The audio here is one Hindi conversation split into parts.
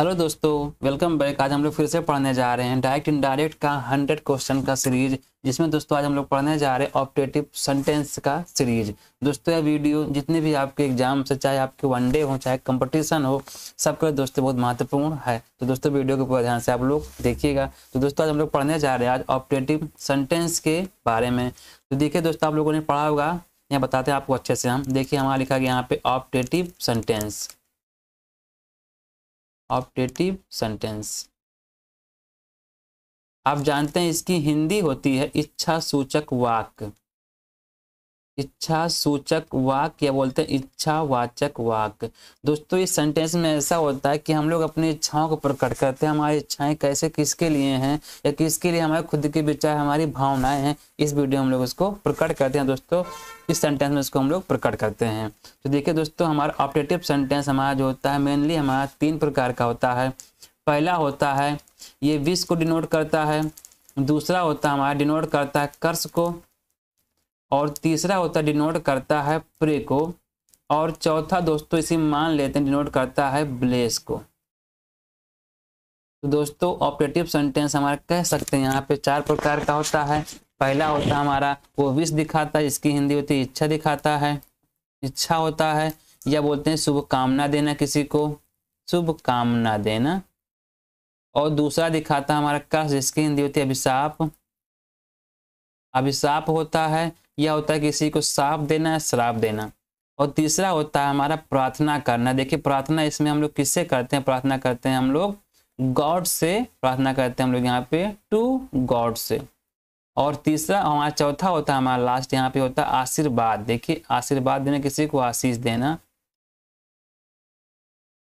हेलो दोस्तों वेलकम बैक आज हम लोग फिर से पढ़ने जा रहे हैं डायरेक्ट इनडायरेक्ट का हंड्रेड क्वेश्चन का सीरीज जिसमें दोस्तों आज हम लोग पढ़ने जा रहे हैं ऑपरेटिव सेंटेंस का सीरीज दोस्तों यह वीडियो जितने भी आपके एग्जाम से चाहे आपके वन डे हो चाहे कंपटीशन हो सबके लिए दोस्तों बहुत महत्वपूर्ण है तो दोस्तों वीडियो के पूरा ध्यान से आप लोग देखिएगा तो दोस्तों आज हम लोग पढ़ने जा रहे हैं आज ऑपरेटिव सेंटेंस के बारे में तो देखिए दोस्तों आप लोगों ने पढ़ा होगा यहाँ बताते हैं आपको अच्छे से हम देखिए हमारा लिखा गया यहाँ पे ऑपरेटिव सेंटेंस ऑप्टेटिव सेंटेंस आप जानते हैं इसकी हिंदी होती है इच्छा सूचक वाक्य इच्छा सूचक वाक या बोलते हैं इच्छा वाचक वाक दोस्तों इस सेंटेंस में ऐसा होता है कि हम लोग अपनी इच्छाओं को प्रकट करते हैं हमारी इच्छाएं कैसे किसके लिए हैं या किसके लिए हमारे खुद के विचार हमारी भावनाएं हैं इस वीडियो हम लोग उसको प्रकट करते हैं दोस्तों इस सेंटेंस में उसको हम लोग प्रकट करते हैं तो देखिए दोस्तों हमारा ऑपरेटिव सेंटेंस हमारा जो होता है मेनली हमारा तीन प्रकार का होता है पहला होता है ये विश को डिनोट करता है दूसरा होता है हमारा डिनोट करता है कर्स को और तीसरा होता है डिनोट करता है प्रे को और चौथा दोस्तों इसे मान लेते हैं डिनोट करता है ब्लेस को तो दोस्तों ऑपरेटिव सेंटेंस हमारा कह सकते हैं यहाँ पे चार प्रकार का होता है पहला होता है हमारा वो विश दिखाता है इसकी हिंदी होती है इच्छा दिखाता है इच्छा होता है या बोलते हैं शुभकामना देना किसी को शुभकामना देना और दूसरा दिखाता है हमारा कष्ट जिसकी हिंदी होती है अभिशाप अभिशाप होता है यह होता है किसी को साफ देना या श्राप देना और तीसरा होता है हमारा प्रार्थना करना देखिए प्रार्थना इसमें हम लोग किससे करते हैं प्रार्थना करते हैं हम लोग गॉड से प्रार्थना करते हैं हम लोग यहाँ पे टू गॉड से और तीसरा हमारा चौथा होता है हमारा लास्ट यहाँ पे होता है आशीर्वाद देखिए आशीर्वाद देना किसी को आशीष देना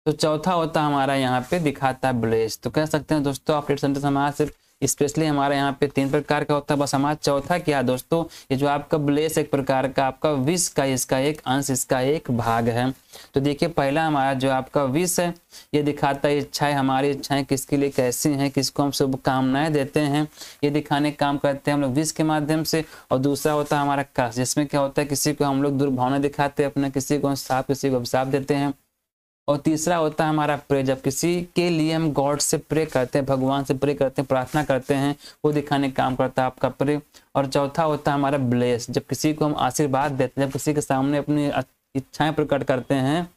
तो चौथा होता हमारा यहाँ पे दिखाता है ब्लेस तो कह सकते हैं दोस्तों अपडेट सेंटर हमारा सिर्फ स्पेशली हमारे यहाँ पे तीन प्रकार का होता है बस हमारा चौथा क्या दोस्तों ये जो आपका ब्लेस एक प्रकार का आपका विष का इसका एक अंश इसका एक भाग है तो देखिए पहला हमारा जो आपका विष है ये दिखाता है इच्छाएं हमारी इच्छाएं किसके लिए कैसी हैं किसको हम शुभकामनाएं देते हैं ये दिखाने काम करते हैं हम लोग विष के माध्यम से और दूसरा होता है हमारा कस जिसमें क्या होता है किसी को हम लोग दुर्भावना दिखाते हैं अपना किसी को हम साफ किसी को अभिशाप देते हैं और तीसरा होता है हमारा प्रे जब किसी के लिए हम गॉड से प्रे करते हैं भगवान से प्रे करते हैं प्रार्थना करते हैं वो दिखाने काम करता है आपका प्रे और चौथा होता है हमारा ब्लेस जब किसी को हम आशीर्वाद देते हैं जब किसी के सामने अपनी इच्छाएं प्रकट करते हैं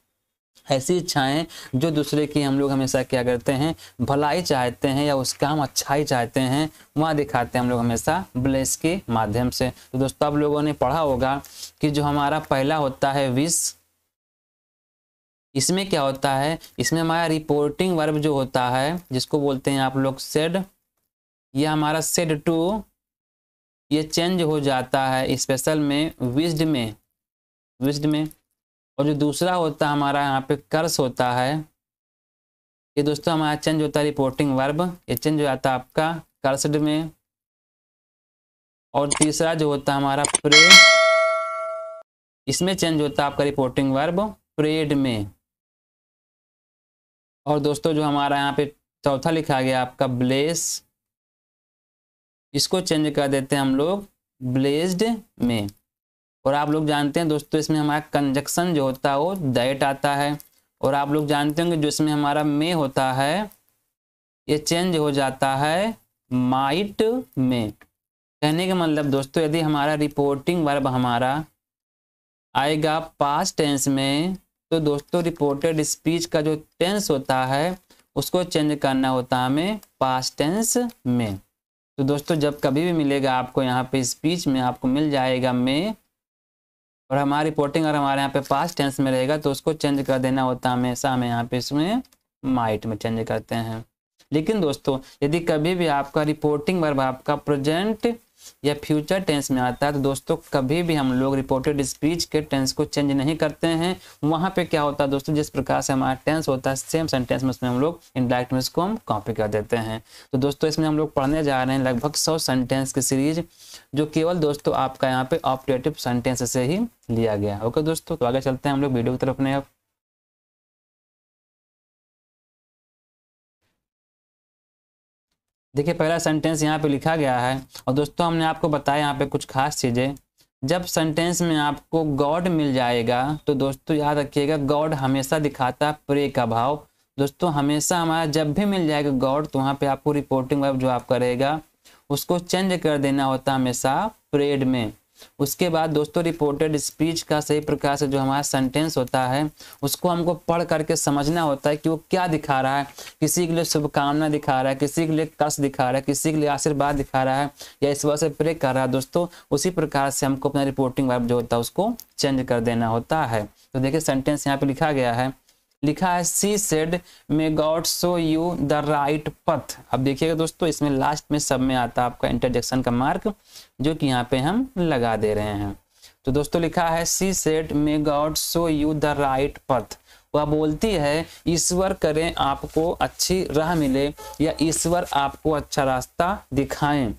ऐसी इच्छाएं जो दूसरे की हम लोग हमेशा क्या करते हैं भलाई चाहते हैं या उसका हम अच्छाई चाहते हैं वहाँ दिखाते हैं हम लोग हमेशा ब्लेस के माध्यम से तो दोस्तों आप लोगों ने पढ़ा होगा कि जो हमारा पहला होता है विश इसमें क्या होता है इसमें हमारा रिपोर्टिंग वर्ब जो होता है जिसको बोलते हैं आप लोग सेड ये हमारा सेड टू ये चेंज हो जाता है स्पेशल में विस्ड में विस्ड में और जो दूसरा होता है हमारा यहाँ पे कर्स होता है ये दोस्तों हमारा चेंज होता है रिपोर्टिंग वर्ब ये चेंज हो जाता है आपका कर्सड में और तीसरा जो होता है हमारा प्रे इसमें चेंज होता है आपका रिपोर्टिंग वर्ब प्रेड में और दोस्तों जो हमारा यहाँ पे चौथा लिखा गया आपका ब्लेस इसको चेंज कर देते हैं हम लोग ब्लेस्ड में और आप लोग जानते हैं दोस्तों इसमें हमारा कंजक्शन जो होता है वो दैट आता है और आप लोग जानते होंगे जो इसमें हमारा मे होता है ये चेंज हो जाता है माइट में कहने का मतलब दोस्तों यदि हमारा रिपोर्टिंग वर्ब हमारा आएगा पास्ट टेंस में तो दोस्तों रिपोर्टेड स्पीच का जो टेंस होता है उसको चेंज करना होता है हमें पास्ट टेंस में तो दोस्तों जब कभी भी मिलेगा आपको यहाँ पे स्पीच में आपको मिल जाएगा में और हमारी रिपोर्टिंग अगर हमारे यहाँ पे पास्ट टेंस में रहेगा तो उसको चेंज कर देना होता है हमेशा हमें यहाँ पे इसमें माइट में चेंज करते हैं लेकिन दोस्तों यदि कभी भी आपका रिपोर्टिंग वर्ब आपका प्रेजेंट या फ्यूचर टेंस में आता है तो दोस्तों कभी भी हम लोग रिपोर्टेड स्पीच के टेंस को चेंज नहीं करते हैं वहां पे क्या होता है दोस्तों जिस प्रकार से हमारा टेंस होता है सेम सेंटेंस में उसमें हम लोग इनडायरेक्ट में इसको हम कॉपी कर देते हैं तो दोस्तों इसमें हम लोग पढ़ने जा रहे हैं लगभग सौ सेंटेंस की सीरीज जो केवल दोस्तों आपका यहाँ पे ऑपरेटिव सेंटेंस से ही लिया गया ओके दोस्तों तो आगे चलते हैं हम लोग वीडियो की तरफ अपने आप देखिए पहला सेंटेंस यहाँ पे लिखा गया है और दोस्तों हमने आपको बताया यहाँ पे कुछ खास चीज़ें जब सेंटेंस में आपको गॉड मिल जाएगा तो दोस्तों याद रखिएगा गॉड हमेशा दिखाता प्रे का भाव दोस्तों हमेशा हमारा जब भी मिल जाएगा गॉड तो वहाँ पे आपको रिपोर्टिंग वर्ब जो आपका रहेगा उसको चेंज कर देना होता हमेशा प्रेड में उसके बाद दोस्तों रिपोर्टेड स्पीच का सही प्रकार से जो हमारा सेंटेंस होता है उसको हमको पढ़ करके समझना होता है कि वो क्या दिखा रहा है किसी के लिए शुभकामना दिखा रहा है किसी के लिए कष्ट दिखा रहा है किसी के लिए आशीर्वाद दिखा रहा है या इस वजह से प्रे कर रहा है दोस्तों उसी प्रकार से हमको अपना रिपोर्टिंग वर्ब जो होता है उसको चेंज कर देना होता है तो देखिए सेंटेंस यहाँ पे लिखा गया है लिखा है she said may God show you the right path अब देखिएगा दोस्तों इसमें लास्ट में सब में आता है आपका इंटरजेक्शन का मार्क जो कि यहाँ पे हम लगा दे रहे हैं तो दोस्तों लिखा है she said may God show you the right path वह बोलती है ईश्वर करें आपको अच्छी राह मिले या ईश्वर आपको अच्छा रास्ता दिखाएं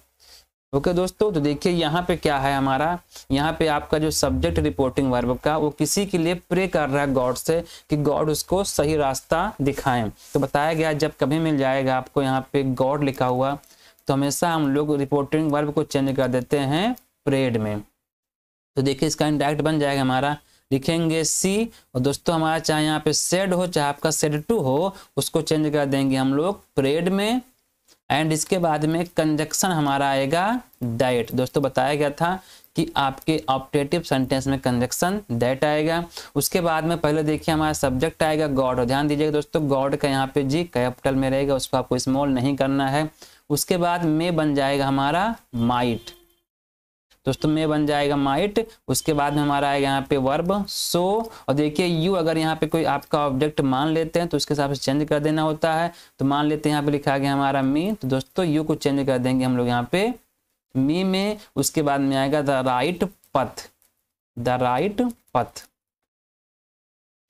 ओके okay, दोस्तों तो देखिए यहाँ पे क्या है हमारा यहाँ पे आपका जो सब्जेक्ट रिपोर्टिंग वर्ब का वो किसी के लिए प्रे कर रहा है गॉड से कि गॉड उसको सही रास्ता दिखाएं तो बताया गया जब कभी मिल जाएगा आपको यहाँ पे गॉड लिखा हुआ तो हमेशा हम लोग रिपोर्टिंग वर्ब को चेंज कर देते हैं प्रेड में तो देखिए इसका इंडायरेक्ट बन जाएगा हमारा लिखेंगे सी और दोस्तों हमारा चाहे यहाँ पे सेड हो चाहे आपका सेड टू हो उसको चेंज कर देंगे हम लोग प्रेड में एंड इसके बाद में कंजक्शन हमारा आएगा डाइट दोस्तों बताया गया था कि आपके ऑप्टेटिव सेंटेंस में कंजक्शन डाइट आएगा उसके बाद में पहले देखिए हमारा सब्जेक्ट आएगा गॉड और ध्यान दीजिएगा दोस्तों गॉड का यहाँ पे जी कैपिटल में रहेगा उसको आपको स्मॉल नहीं करना है उसके बाद में बन जाएगा हमारा माइट दोस्तों में बन जाएगा माइट उसके बाद में हमारा आएगा यहाँ पे वर्ब सो और देखिए यू अगर यहाँ पे कोई आपका ऑब्जेक्ट मान लेते हैं तो उसके हिसाब से चेंज कर देना होता है तो मान लेते हैं यहाँ पे लिखा गया हमारा मी तो दोस्तों यू को चेंज कर देंगे हम लोग यहाँ पे मी में उसके बाद में आएगा the right path the right path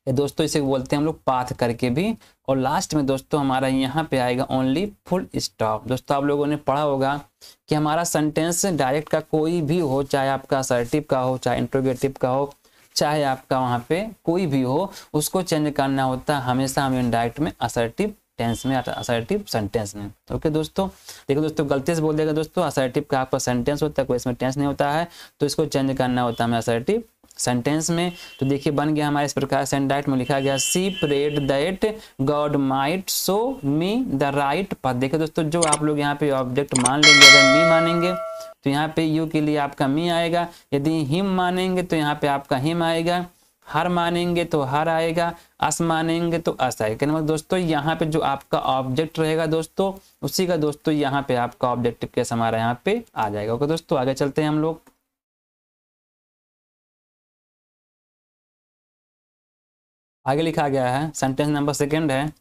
ये दोस्तों इसे बोलते हैं हम लोग पाथ करके भी और लास्ट में दोस्तों हमारा यहाँ पे आएगा ओनली फुल स्टॉप दोस्तों आप लोगों ने पढ़ा होगा कि हमारा सेंटेंस डायरेक्ट का कोई भी हो चाहे आपका असर्टिव का हो चाहे इंट्रोगेटिव का हो चाहे आपका वहाँ पे कोई भी हो उसको चेंज करना होता है हमेशा हमें डायरेक्ट में असर्टिव टेंस में असर्टिव सेंटेंस में ओके दोस्तों देखो दोस्तों गलती से बोल देगा दोस्तों असर्टिव का आपका सेंटेंस होता है कोई इसमें टेंस नहीं होता है तो इसको चेंज करना होता है हमें असर्टिव सेंटेंस में तो देखिए बन गया हमारे इस प्रकार से डायरेक्ट में लिखा गया she prayed that God might show me the right path देखिए दोस्तों जो आप लोग यहाँ पे ऑब्जेक्ट मान लेंगे अगर मी मानेंगे तो यहाँ पे यू के लिए आपका मी आएगा यदि हिम मानेंगे तो यहाँ पे आपका हिम आएगा हर मानेंगे तो हर आएगा अस मानेंगे तो अस आएगा मतलब दोस्तों यहाँ पे जो आपका ऑब्जेक्ट रहेगा दोस्तों उसी का दोस्तों यहाँ पे आपका ऑब्जेक्टिव केस हमारा यहाँ पे आ जाएगा ओके दोस्तों आगे चलते हैं हम लोग आगे लिखा गया है सेंटेंस नंबर सेकेंड है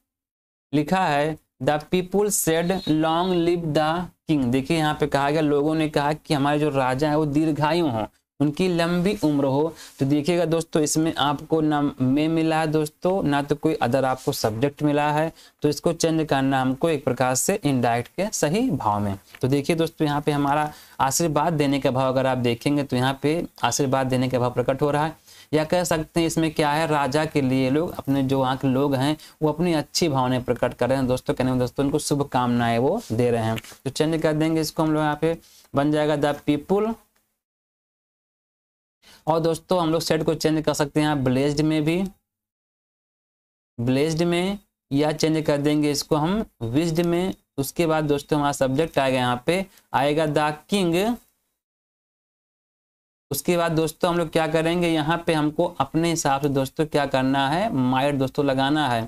लिखा है the people said long live the king देखिए यहाँ पे कहा गया लोगों ने कहा कि हमारे जो राजा है वो दीर्घायु हों उनकी लंबी उम्र हो तो देखिएगा दोस्तों इसमें आपको ना मे मिला है दोस्तों ना तो कोई अदर आपको सब्जेक्ट मिला है तो इसको चेंज करना हमको एक प्रकार से इनडायरेक्ट के सही भाव में तो देखिए दोस्तों यहाँ पे हमारा आशीर्वाद देने का भाव अगर आप देखेंगे तो यहाँ पे आशीर्वाद देने का भाव प्रकट हो रहा है या कह सकते हैं इसमें क्या है राजा के लिए लोग अपने जो वहाँ के लोग हैं वो अपनी अच्छी भावनाएं प्रकट कर रहे हैं दोस्तों कहने में मतलब दोस्तों उनको शुभकामनाएं वो दे रहे हैं तो चेंज कर देंगे इसको हम लोग यहाँ पे बन जाएगा द पीपुल और दोस्तों हम लोग सेट को चेंज कर सकते हैं ब्लेस्ड में भी ब्लेस्ड में या चेंज कर देंगे इसको हम विस्ड में उसके बाद दोस्तों हमारा सब्जेक्ट आएगा यहाँ पे आएगा द किंग उसके बाद दोस्तों हम लोग क्या करेंगे यहाँ पे हमको अपने हिसाब से दोस्तों क्या करना है माइट दोस्तों लगाना है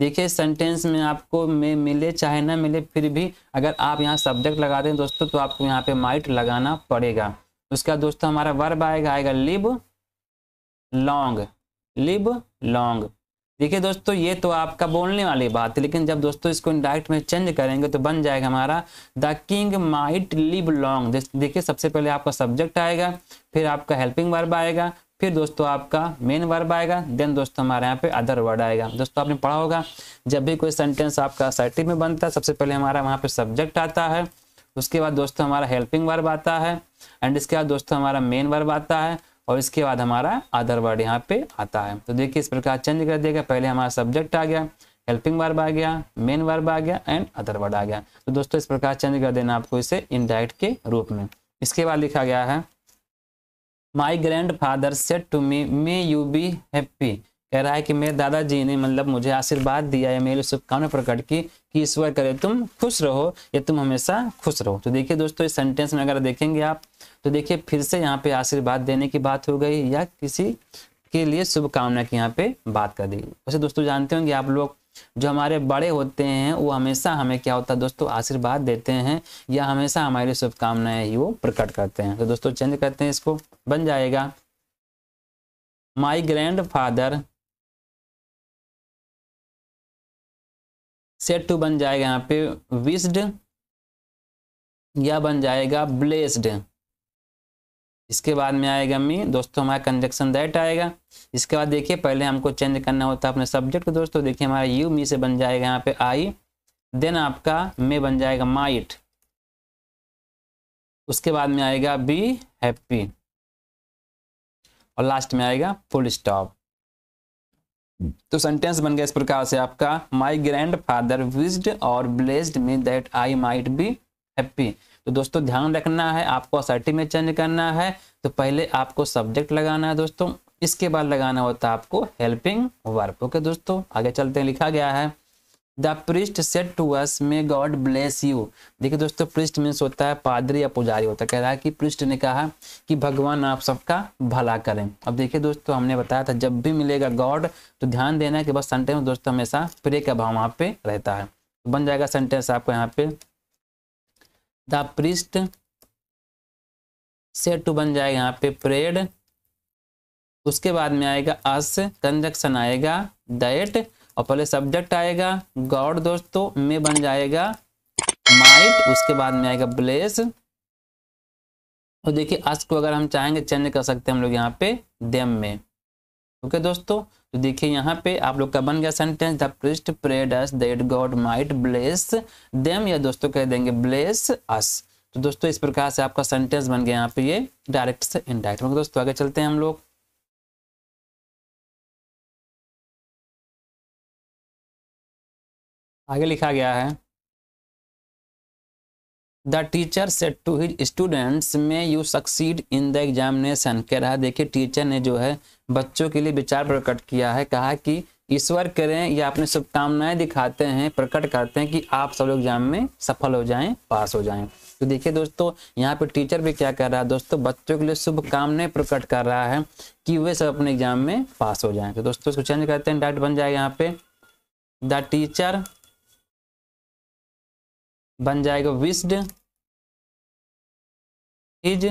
देखिए सेंटेंस में आपको में मिले चाहे ना मिले फिर भी अगर आप यहाँ सब्जेक्ट लगा दें दोस्तों तो आपको यहाँ पे माइट लगाना पड़ेगा उसका दोस्तों हमारा वर्ब आएगा आएगा लिब लॉन्ग लिब लॉन्ग देखिए दोस्तों ये तो आपका बोलने वाली बात है लेकिन जब दोस्तों इसको डायरेक्ट में चेंज करेंगे तो बन जाएगा हमारा the king might live long देखिए सबसे पहले आपका सब्जेक्ट आएगा फिर आपका हेल्पिंग वर्ब आएगा फिर दोस्तों आपका मेन वर्ब आएगा देन दोस्तों हमारे यहाँ पे अदर वर्ड आएगा दोस्तों आपने पढ़ा होगा जब भी कोई सेंटेंस आपका सर्टिव में बनता है सबसे पहले हमारा वहाँ पे सब्जेक्ट आता है उसके बाद दोस्तों हमारा हेल्पिंग वर्ब आता है एंड इसके बाद दोस्तों हमारा मेन वर्ब आता है और इसके बाद हमारा अदर वर्ड यहाँ पे आता है तो देखिए इस प्रकार चेंज कर देगा पहले हमारा सब्जेक्ट आ गया हेल्पिंग वर्ब आ गया मेन वर्ब आ गया एंड अदर वर्ड आ गया तो दोस्तों इस प्रकार चेंज कर देना आपको इसे इनडायरेक्ट के रूप में इसके बाद लिखा गया है my grandfather said to me may you be happy कह रहा है कि मेरे दादाजी ने मतलब मुझे आशीर्वाद दिया या मेरे शुभकामना प्रकट की कि ईश्वर करे तुम खुश रहो या तुम हमेशा खुश रहो तो देखिए दोस्तों इस सेंटेंस में अगर देखेंगे आप तो देखिए फिर से यहाँ पे आशीर्वाद देने की बात हो गई या किसी के लिए शुभकामना की यहाँ पे बात कर दी वैसे दोस्तों जानते होंगे आप लोग जो हमारे बड़े होते हैं वो हमेशा हमें क्या होता है दोस्तों आशीर्वाद देते हैं या हमेशा हमारी शुभकामनाएं ही वो प्रकट करते हैं तो दोस्तों चेंज करते हैं इसको बन जाएगा my grandfather said to बन जाएगा यहाँ पे विस्ड या बन जाएगा ब्लेस्ड इसके बाद में आएगा मी दोस्तों हमारा कंजक्शन दैट आएगा इसके बाद देखिए पहले हमको चेंज करना होता है अपने सब्जेक्ट को दोस्तों देखिए हमारा यू मी से बन जाएगा यहाँ पे आई देन आपका मे बन जाएगा माइट उसके बाद में आएगा बी हैप्पी और लास्ट में आएगा फुल स्टॉप तो सेंटेंस बन गया इस प्रकार से आपका माई ग्रैंड फादर विज्ड और blessed me that I might be happy तो दोस्तों ध्यान रखना है आपको असर्टिव में चेंज करना है तो पहले आपको सब्जेक्ट लगाना है दोस्तों इसके बाद लगाना होता है आपको हेल्पिंग वर्ब ओके दोस्तों आगे चलते हैं लिखा गया है the priest said to us may God bless you देखिए दोस्तों प्रिस्ट मीन्स होता है पादरी या पुजारी होता है कह रहा है कि पृष्ठ ने कहा कि भगवान आप सबका भला करें अब देखिए दोस्तों हमने बताया था जब भी मिलेगा गॉड तो ध्यान देना कि बस सेंटेंस दोस्तों हमेशा प्रे का भाव वहाँ पे रहता है बन जाएगा सेंटेंस आपको यहाँ पे द प्रिस्ट से टू बन जाएगा यहाँ पे प्रेड उसके बाद में आएगा अस कंजक्शन आएगा दैट और पहले सब्जेक्ट आएगा गॉड दोस्तों में बन जाएगा माइट उसके बाद में आएगा ब्लेस और तो देखिए अस को अगर हम चाहेंगे चेंज कर सकते हैं हम लोग यहाँ पे देम में ओके दोस्तों तो देखिए यहाँ पे आप लोग का बन गया sentence the priest prayed us that God might bless them या दोस्तों कह देंगे ब्लेस अस तो दोस्तों इस प्रकार से आपका सेंटेंस बन गया यहाँ पे ये डायरेक्ट से इनडायरेक्ट दोस्तों आगे चलते हैं हम लोग आगे लिखा गया है the teacher said to his students may you succeed in the examination कह रहा है देखिए टीचर ने जो है बच्चों के लिए विचार प्रकट किया है कहा कि ईश्वर करें या अपनी शुभकामनाएं दिखाते हैं प्रकट करते हैं कि आप सब लोग एग्जाम में सफल हो जाएं पास हो जाएं तो देखिए दोस्तों यहाँ पे टीचर भी क्या कर रहा है दोस्तों बच्चों के लिए शुभकामनाएं प्रकट कर रहा है कि वे सब अपने एग्जाम में पास हो जाएं तो दोस्तों इसको चेंज करते हैं डायरेक्ट बन जाएगा यहाँ पे द टीचर बन जाएगा विस्ड इज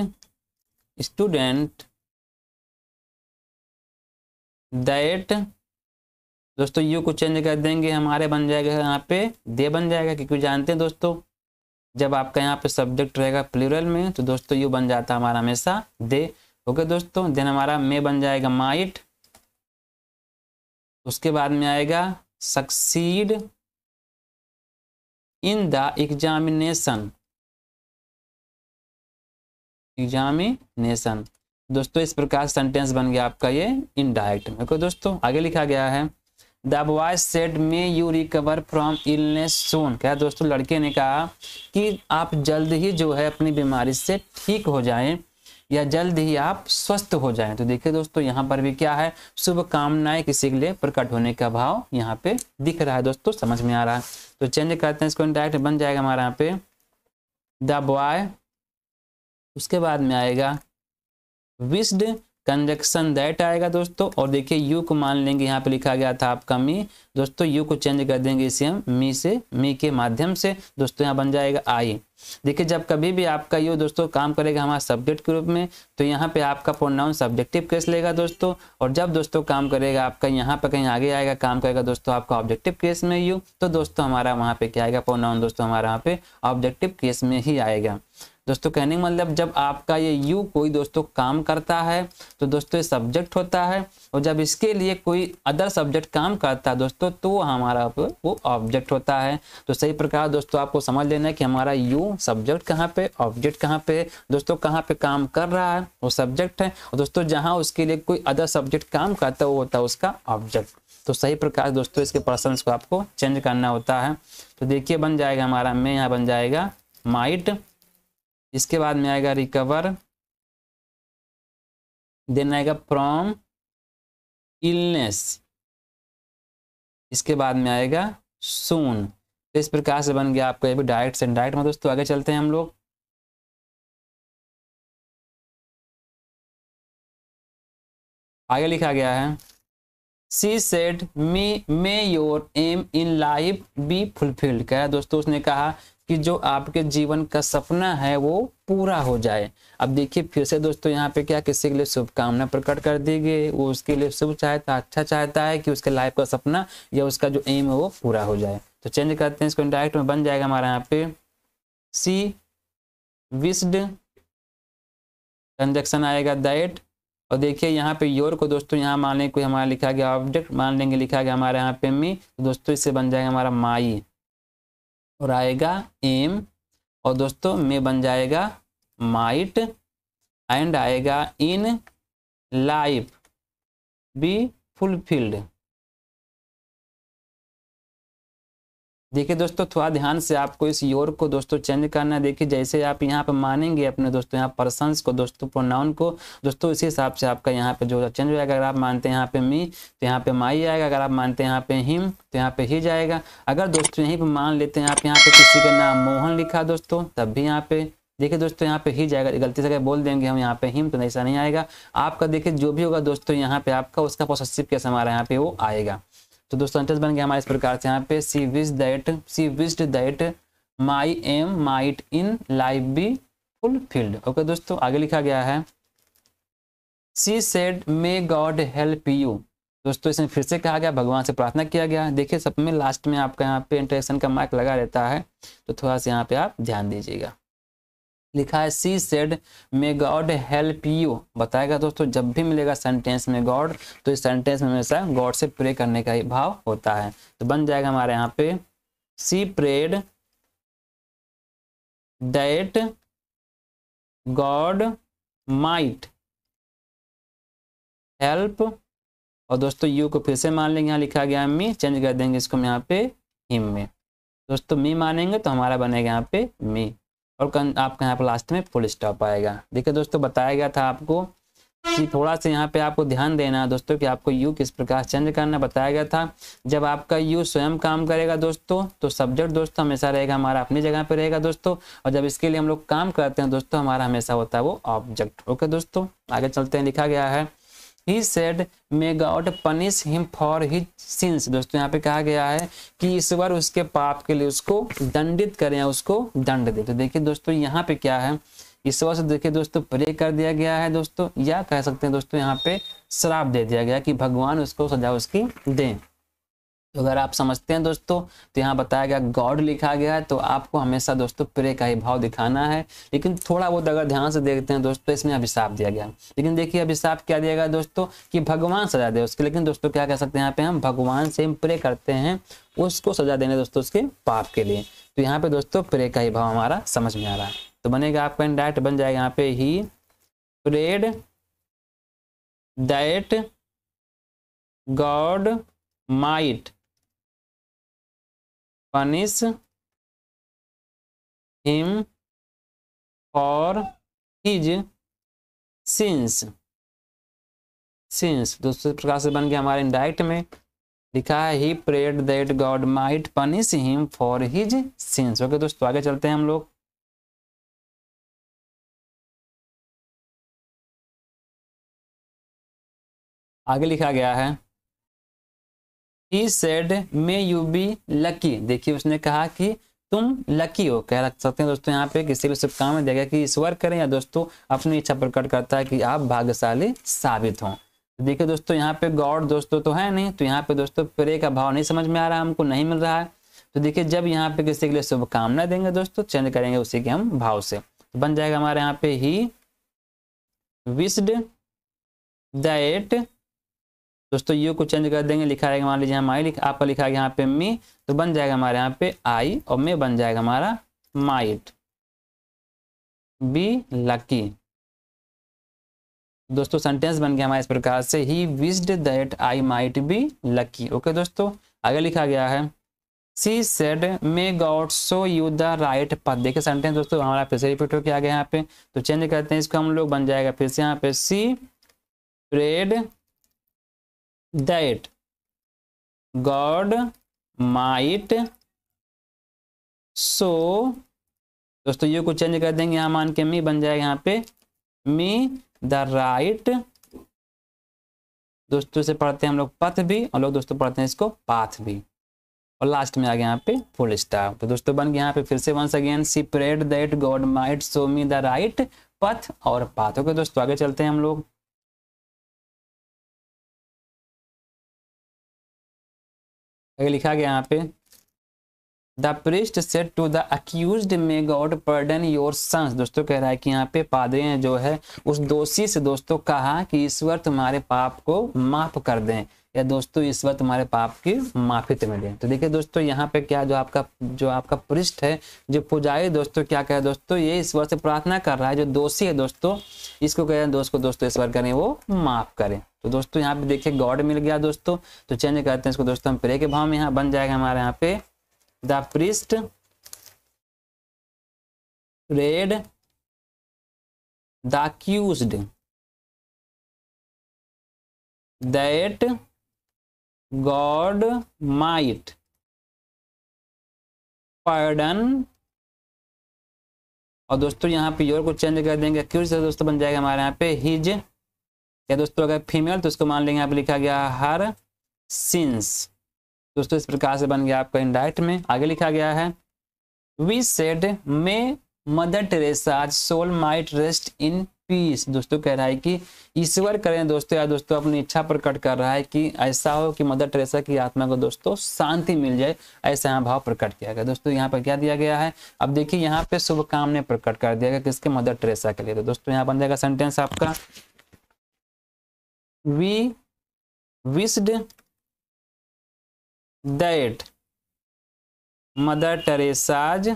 स्टूडेंट दैट दोस्तों यू को चेंज कर देंगे हमारे बन जाएगा यहाँ पे दे बन जाएगा क्योंकि जानते हैं दोस्तों जब आपका यहाँ पे सब्जेक्ट रहेगा प्लूरल में तो दोस्तों यू बन जाता है हमारा हमेशा दे ओके दोस्तों देन हमारा मे बन जाएगा माइट उसके बाद में आएगा succeed in the examination examination दोस्तों इस प्रकार सेंटेंस बन गया आपका ये इनडायरेक्ट में ओके दोस्तों आगे लिखा गया है the boy said may you recover from illness soon क्या दोस्तों लड़के ने कहा कि आप जल्द ही जो है अपनी बीमारी से ठीक हो जाएं या जल्द ही आप स्वस्थ हो जाएं तो देखिए दोस्तों यहाँ पर भी क्या है शुभकामनाएं किसी के लिए प्रकट होने का भाव यहाँ पे दिख रहा है दोस्तों समझ में आ रहा है तो चेंज करते हैं इसको डायरेक्ट बन जाएगा हमारे यहाँ पे द बॉय उसके बाद में आएगा विस्ड कंजक्शन दैट आएगा दोस्तों और देखिए यू को मान लेंगे यहाँ पे लिखा गया था आपका मी दोस्तों यू को चेंज कर देंगे इसे हम मी से मी के माध्यम से दोस्तों यहाँ बन जाएगा आई देखिए जब कभी भी आपका यू दोस्तों काम करेगा हमारे सब्जेक्ट के रूप में तो यहाँ पे आपका प्रोनाउन सब्जेक्टिव केस लेगा दोस्तों और जब दोस्तों काम करेगा आपका यहाँ पर कहीं आगे आएगा काम करेगा दोस्तों आपका ऑब्जेक्टिव केस में यू तो दोस्तों हमारा वहाँ पे क्या आएगा प्रोनाउन दोस्तों हमारा वहाँ पे ऑब्जेक्टिव केस में ही आएगा दोस्तों कहने का मतलब जब आपका ये यू कोई दोस्तों काम करता है तो दोस्तों ये सब्जेक्ट होता है और जब इसके लिए कोई अदर सब्जेक्ट काम करता है दोस्तों तो हमारा वो ऑब्जेक्ट होता है तो सही प्रकार दोस्तों आपको समझ लेना है कि हमारा यू सब्जेक्ट कहाँ पे ऑब्जेक्ट कहाँ पे दोस्तों कहाँ पे काम कर रहा है वो सब्जेक्ट है और दोस्तों जहाँ उसके लिए कोई अदर सब्जेक्ट काम करता है वो होता है उसका ऑब्जेक्ट तो सही प्रकार दोस्तों इसके पर्सन को आपको चेंज करना होता है तो देखिए बन जाएगा हमारा में यहाँ बन जाएगा माइट इसके बाद में आएगा रिकवर देन आएगा फ्रॉम इलनेस इसके बाद में आएगा सून तो इस प्रकार से बन गया आपका ये भी डायरेक्ट से डायरेक्ट में दोस्तों आगे चलते हैं हम लोग आगे लिखा गया है she said may may your aim in life be fulfilled कह दोस्तों उसने कहा कि जो आपके जीवन का सपना है वो पूरा हो जाए अब देखिए फिर से दोस्तों यहाँ पे क्या किसी के लिए शुभकामना प्रकट कर दी गई वो उसके लिए शुभ चाहता अच्छा चाहता है कि उसके लाइफ का सपना या उसका जो एम है वो पूरा हो जाए तो चेंज करते हैं इसको डायरेक्ट में बन जाएगा हमारा यहाँ पे सी विस्ड ट्रांजेक्शन आएगा दैट और देखिए यहाँ पे योर को दोस्तों यहाँ मान लेंगे कोई हमारा लिखा गया ऑब्जेक्ट मान लेंगे लिखा गया हमारे यहाँ पे मी तो दोस्तों इससे बन जाएगा हमारा माई और आएगा एम और दोस्तों मे बन जाएगा माइट एंड आएगा इन लाइफ बी फुलफिल्ड देखिए दोस्तों थोड़ा ध्यान से आपको इस योर को दोस्तों चेंज करना है देखिए जैसे आप यहाँ पे मानेंगे अपने दोस्तों यहाँ पर्सन को दोस्तों प्रोनाउन को दोस्तों इसी हिसाब से आपका यहाँ पे जो चेंज हो जाएगा अगर आप मानते हैं यहाँ पे मी तो यहाँ पे माई आएगा अगर आप मानते हैं यहाँ पे हिम तो यहाँ पे ही जाएगा अगर दोस्तों यहीं पर मान लेते हैं आप यहाँ पे किसी का नाम मोहन लिखा दोस्तों तब भी यहाँ पे देखिए दोस्तों यहाँ पे ही जाएगा गलती से अगर बोल देंगे हम यहाँ पे हिम तो ऐसा नहीं आएगा आपका देखिए जो भी होगा दोस्तों यहाँ पे आपका उसका पॉसिटिव कैसे हमारा यहाँ पे वो आएगा तो दोस्तों सेंटेंस बन गया हमारे इस प्रकार से यहाँ पे she wish that she wished that my aim might in life be fulfilled okay दोस्तों आगे लिखा गया है she said may God help you दोस्तों इसमें फिर से कहा गया भगवान से प्रार्थना किया गया देखिए सब में लास्ट में आपका यहाँ पे इंटरेक्शन का मार्क लगा रहता है तो थोड़ा सा यहाँ पे आप ध्यान दीजिएगा लिखा है she said may God help you बताएगा दोस्तों जब भी मिलेगा सेंटेंस में गॉड तो इस सेंटेंस में हमेशा गॉड से प्रे करने का ही भाव होता है तो बन जाएगा हमारे यहाँ पे she prayed that God might help और दोस्तों यू को फिर से मान लेंगे यहाँ लिखा गया मी चेंज कर देंगे इसको हम यहाँ पे हिम में दोस्तों मी मानेंगे तो हमारा बनेगा यहाँ पे मी और आपका यहाँ पर लास्ट में फुल स्टॉप आएगा देखिए दोस्तों बताया गया था आपको कि थोड़ा सा यहाँ पे आपको ध्यान देना है दोस्तों कि आपको यू किस प्रकार चेंज करना बताया गया था जब आपका यू स्वयं काम करेगा दोस्तों तो सब्जेक्ट दोस्तों हमेशा रहेगा हमारा अपनी जगह पे रहेगा दोस्तों और जब इसके लिए हम लोग काम करते हैं दोस्तों हमारा हमेशा होता है वो ऑब्जेक्ट ओके दोस्तों आगे चलते हैं लिखा गया है he said may God punish him for his sins दोस्तों यहाँ पे कहा गया है कि ईश्वर उसके पाप के लिए उसको दंडित करें या उसको दंड दे तो देखिए दोस्तों यहाँ पे क्या है ईश्वर से देखिए दोस्तों प्रे कर दिया गया है दोस्तों या कह सकते हैं दोस्तों यहाँ पे श्राप दे दिया गया कि भगवान उसको सजा उसकी दें तो अगर आप समझते हैं दोस्तों तो यहाँ बताया गया गॉड लिखा गया है तो आपको हमेशा दोस्तों प्रे का ही भाव दिखाना है लेकिन थोड़ा बहुत अगर ध्यान से देखते हैं दोस्तों इसमें अभिशाप दिया गया लेकिन देखिए अभिशाप क्या दिया गया दोस्तों कि भगवान सजा दे उसके लेकिन दोस्तों क्या कह सकते हैं यहाँ पे हम भगवान से हम प्रे करते हैं उसको सजा देने दोस्तों उसके पाप के लिए तो यहाँ पे दोस्तों प्रे का ही भाव हमारा समझ में आ रहा है तो बनेगा आपका डायट बन जाएगा यहाँ पे he prayed that God might punish him for his sins sins दूसरे प्रकार से बन गया हमारे इंडाइट में लिखा है he prayed that God might punish him for his sins okay दोस्तों आगे चलते हैं हम लोग आगे लिखा गया है he said may you be lucky देखिए उसने कहा कि तुम लकी हो कह रख सकते हैं दोस्तों यहाँ पे किसी भी शुभकामना दिया गया कि ईश्वर करें या दोस्तों अपनी इच्छा प्रकट करता है कि आप भाग्यशाली साबित हों देखिए दोस्तों यहाँ पे गॉड दोस्तों तो है नहीं तो यहाँ पे दोस्तों प्रे का भाव नहीं समझ में आ रहा हमको नहीं मिल रहा है तो देखिए जब यहाँ पे किसी के लिए शुभकामना देंगे दोस्तों चेंज करेंगे उसी के हम भाव से तो बन जाएगा हमारे यहाँ पे ही विस्ड दैट दोस्तों यू को चेंज कर देंगे लिखा रहेगा मान लीजिए हम आई लिख आपका लिखा है यहाँ पे मी तो बन जाएगा हमारे यहाँ पे आई और मे बन जाएगा हमारा माइट बी लकी दोस्तों सेंटेंस बन गया हमारे इस प्रकार से he wished that I might be lucky okay दोस्तों आगे लिखा गया है she said may God show you the right path देखिए सेंटेंस दोस्तों हमारा फिर से रिपीट हो गया यहाँ पे तो चेंज करते हैं इसको हम लोग बन जाएगा फिर से यहाँ पे she prayed that God might show दोस्तों यू को चेंज कर देंगे यहां मान के मी बन जाएगा यहाँ पे मी द राइट दोस्तों से पढ़ते हैं हम लोग पथ भी और लोग दोस्तों पढ़ते हैं इसको पाथ भी और लास्ट में आ गया यहाँ पे फुल स्टार तो दोस्तों बन गया यहाँ पे फिर से once again she prayed that God might show me the right path और पाथ ओके दोस्तों आगे चलते हैं हम लोग आगे लिखा गया यहाँ पे the priest said to the accused may God pardon your sins दोस्तों कह रहा है कि यहाँ पे पादरी ने जो है उस दोषी से दोस्तों कहा कि ईश्वर तुम्हारे पाप को माफ कर दें या दोस्तों इस वक्त तुम्हारे पाप की माफी तुम्हें दें तो देखिए दोस्तों यहाँ पे क्या जो आपका जो आपका पृष्ठ है जो पुजारी दोस्तों क्या कह रहे दोस्तों ये ईश्वर से प्रार्थना कर रहा है जो दोषी है दोस्तों इसको कह रहे हैं दोस्त को दोस्तों ईश्वर करें वो माफ करें तो दोस्तों यहाँ पे देखिए गॉड मिल गया दोस्तों तो चेंज करते हैं इसको दोस्तों हम प्रे के भाव में यहाँ बन जाएगा हमारे यहाँ पे द प्रिस्ट रेड द्यूज दैट God might pardon और दोस्तों यहाँ पे योर को चेंज कर देंगे क्यों से दोस्तों बन जाएगा हमारे यहाँ पे हिज या दोस्तों अगर फीमेल तो उसको मान लेंगे यहाँ पे लिखा गया हर सिंस दोस्तों इस प्रकार से बन गया आपका इंडाइट में आगे लिखा गया है we said may Mother Teresa soul might rest in peace दोस्तों कह रहा है कि ईश्वर करें दोस्तों या दोस्तों अपनी इच्छा प्रकट कर रहा है कि ऐसा हो कि मदर टेरेसा की आत्मा को दोस्तों शांति मिल जाए ऐसा यहाँ भाव प्रकट किया गया दोस्तों यहाँ पर क्या दिया गया है अब देखिए यहाँ पे शुभकामना प्रकट कर दिया गया किसके मदर टेरेसा के लिए तो दोस्तों यहाँ बन जाएगा सेंटेंस आपका we wished that Mother Teresa's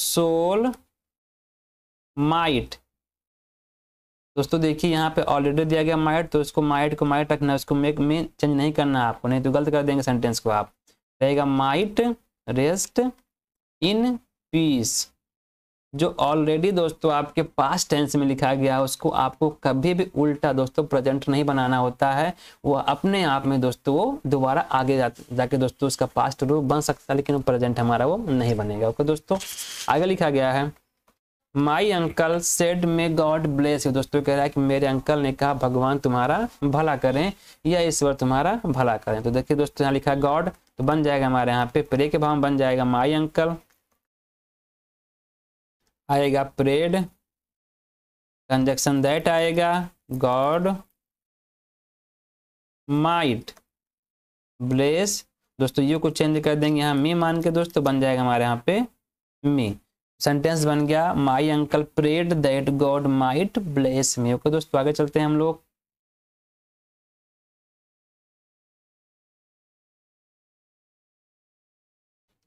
soul might दोस्तों देखिए यहाँ पे ऑलरेडी दिया गया माइट तो इसको माइट को माइट रखना उसको मेक में चेंज नहीं करना आपको नहीं तो गलत कर देंगे सेंटेंस को आप रहेगा माइट रेस्ट इन पीस जो ऑलरेडी दोस्तों आपके पास टेंस में लिखा गया है उसको आपको कभी भी उल्टा दोस्तों प्रेजेंट नहीं बनाना होता है वो अपने आप में दोस्तों वो दोबारा आगे जा, जाके दोस्तों उसका पास्ट रूप बन सकता है लेकिन वो प्रेजेंट हमारा वो नहीं बनेगा ओके दोस्तों आगे लिखा गया है my uncle said may God bless you दोस्तों कह रहा है कि मेरे अंकल ने कहा भगवान तुम्हारा भला करें या ईश्वर तुम्हारा भला करें तो देखिए दोस्तों यहाँ लिखा गॉड तो बन जाएगा हमारे यहाँ पे प्रे के भाव बन जाएगा माई अंकल आएगा प्रेड कंजक्शन दैट आएगा गॉड माइट ब्लेस दोस्तों यू को चेंज कर देंगे यहाँ मी मान के दोस्तों बन जाएगा हमारे यहाँ पे मी सेंटेंस बन गया my uncle prayed that God might bless me okay दोस्तों आगे चलते हैं हम लोग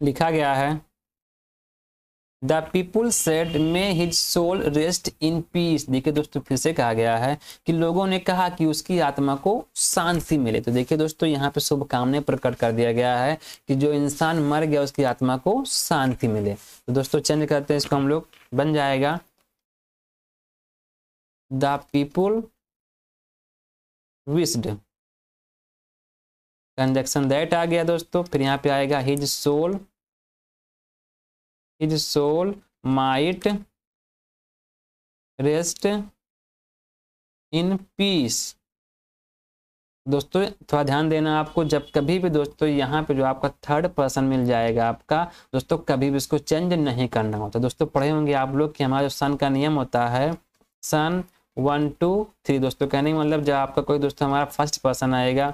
लिखा गया है the people said may his soul rest in peace देखिए दोस्तों फिर से कहा गया है कि लोगों ने कहा कि उसकी आत्मा को शांति मिले तो देखिए दोस्तों यहाँ पे शुभकामनाएं प्रकट कर दिया गया है कि जो इंसान मर गया उसकी आत्मा को शांति मिले तो दोस्तों चेंज करते हैं इसको हम लोग बन जाएगा the people wished conjunction that आ गया दोस्तों फिर यहाँ पे आएगा his soul his soul might rest in peace दोस्तों थोड़ा ध्यान देना आपको जब कभी भी दोस्तों यहाँ पे जो आपका थर्ड पर्सन मिल जाएगा आपका दोस्तों कभी भी इसको चेंज नहीं करना होता दोस्तों पढ़े होंगे आप लोग कि हमारा जो सन का नियम होता है सन वन टू थ्री दोस्तों कहने का मतलब जब आपका कोई दोस्तों हमारा फर्स्ट पर्सन आएगा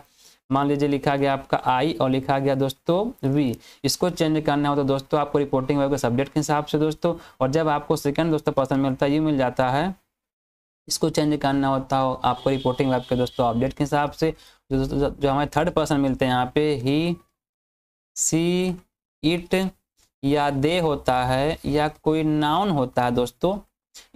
मान लीजिए लिखा गया आपका आई और लिखा गया दोस्तों वी इसको चेंज करना हो तो दोस्तों आपको रिपोर्टिंग वाइब के सब्जेक्ट के हिसाब से दोस्तों और जब आपको सेकंड दोस्तों पर्सन मिलता है ये मिल जाता है इसको चेंज करना होता हो आपको रिपोर्टिंग वाइब के दोस्तों अपडेट के हिसाब से जो जो हमारे थर्ड पर्सन मिलते हैं यहाँ पे ही सी इट या दे होता है या कोई नाउन होता है दोस्तों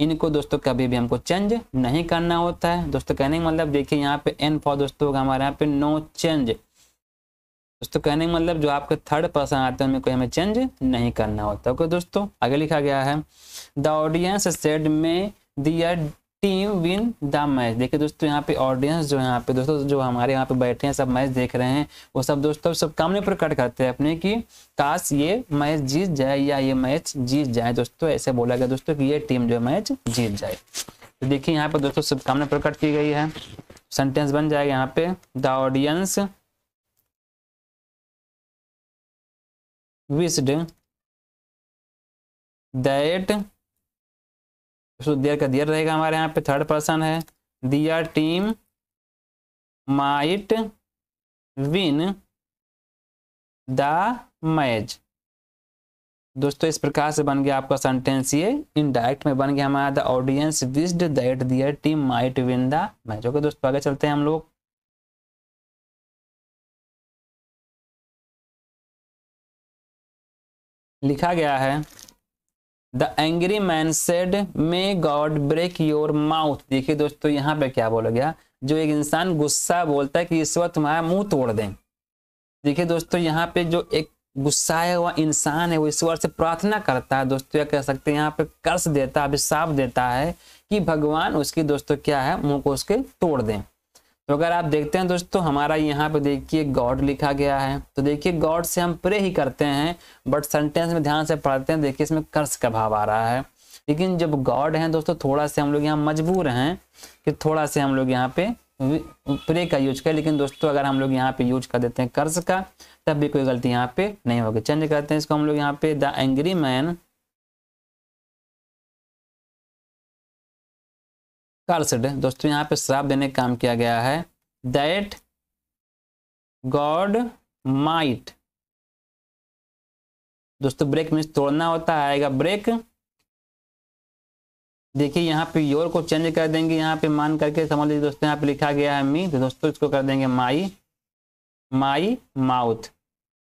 इनको दोस्तों कभी भी हमको चेंज नहीं करना होता है दोस्तों कहने का मतलब देखिए यहाँ पे एन फॉर दोस्तों होगा हमारे यहाँ पे नो चेंज दोस्तों कहने का मतलब जो आपके थर्ड पर्सन आते हैं उनको हमें चेंज नहीं करना होता ओके दोस्तों आगे लिखा गया है the audience said may their team win the match देखिए दोस्तों यहाँ पे ऑडियंस जो यहाँ पे दोस्तों जो हमारे यहाँ पे बैठे हैं सब मैच देख रहे हैं वो सब दोस्तों सब कामने कट करते हैं अपने कि काश ये मैच जीत जाए या ये मैच जीत जाए दोस्तों ऐसे बोला गया दोस्तों कि ये टीम जो मैच जीत जाए तो देखिए यहाँ पे दोस्तों शुभकामना प्रकट की गई है सेंटेंस बन जाएगा यहाँ पे the audience wished that so का देयर रहेगा हमारे यहाँ पे थर्ड पर्सन है their team might win the match दोस्तों इस प्रकार से बन गया आपका सेंटेंस ये इनडायरेक्ट में बन गया हमारा the audience wished that their team might win the match okay दोस्तों आगे चलते हैं हम लोग लिखा गया है the angry man said may God break your mouth देखिए दोस्तों यहाँ पे क्या बोला गया जो एक इंसान गुस्सा बोलता है कि ईश्वर तुम्हारा मुंह तोड़ दें देखिए दोस्तों यहाँ पे जो एक गुस्साया हुआ इंसान है वो ईश्वर से प्रार्थना करता है दोस्तों या कह सकते हैं यहाँ पे कर्ज देता है अभिशाप देता है कि भगवान उसकी दोस्तों क्या है मुंह को उसके तोड़ दें तो अगर आप देखते हैं दोस्तों हमारा यहाँ पे देखिए गॉड लिखा गया है तो देखिए गॉड से हम प्रे ही करते हैं बट सेंटेंस में ध्यान से पढ़ते हैं देखिए इसमें कर्ज का भाव आ रहा है लेकिन जब गॉड हैं दोस्तों थोड़ा से हम लोग यहाँ मजबूर हैं कि थोड़ा से हम लोग यहाँ पे प्रे का यूज करें लेकिन दोस्तों अगर हम लोग यहाँ पे यूज कर देते हैं कर्ज का तब भी कोई गलती यहाँ पे नहीं होगी चेंज करते हैं इसको हम लोग यहाँ पे द एंग्री मैन कर्सड दोस्तों यहाँ पे श्राप देने का काम किया गया है दैट गॉड माइट दोस्तों ब्रेक में तोड़ना होता है आएगा ब्रेक देखिए यहाँ पे योर को चेंज कर देंगे यहाँ पे मान करके समझ लीजिए दोस्तों यहाँ पे लिखा गया है मी तो दोस्तों इसको कर देंगे माई माई माउथ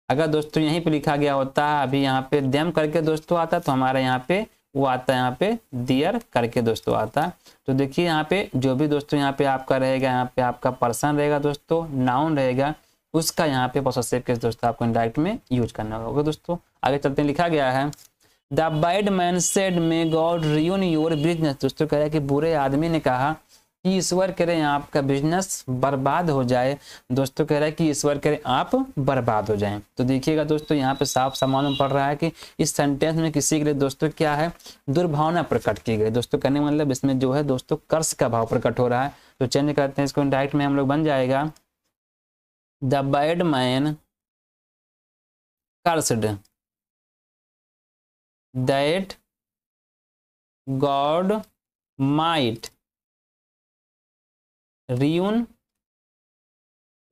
अगर दोस्तों यहीं पे लिखा गया होता है अभी यहाँ पे दम करके दोस्तों आता तो हमारे यहाँ पे वो आता है यहाँ पे दियर करके दोस्तों आता है तो देखिए यहाँ पे जो भी दोस्तों यहाँ पे आपका रहेगा यहाँ पे आपका पर्सन रहेगा दोस्तों नाउन रहेगा उसका यहाँ पे पॉसेसिव केस दोस्तों आपको इंडायरेक्ट में यूज करना होगा दोस्तों आगे चलते हैं लिखा गया है the bad man said may God ruin your business दोस्तों कह रहे हैं कि बुरे आदमी ने कहा कि ईश्वर करें आपका बिजनेस बर्बाद हो जाए दोस्तों कह रहा है कि ईश्वर करें आप बर्बाद हो जाएं तो देखिएगा दोस्तों यहाँ पे साफ सामान पड़ रहा है कि इस सेंटेंस में किसी के लिए दोस्तों क्या है दुर्भावना प्रकट की गई दोस्तों कहने मतलब इसमें जो है दोस्तों कर्ज का भाव प्रकट हो रहा है तो चेंज करते हैं इसको डायरेक्ट में हम लोग बन जाएगा the bad man cursed that God might ruin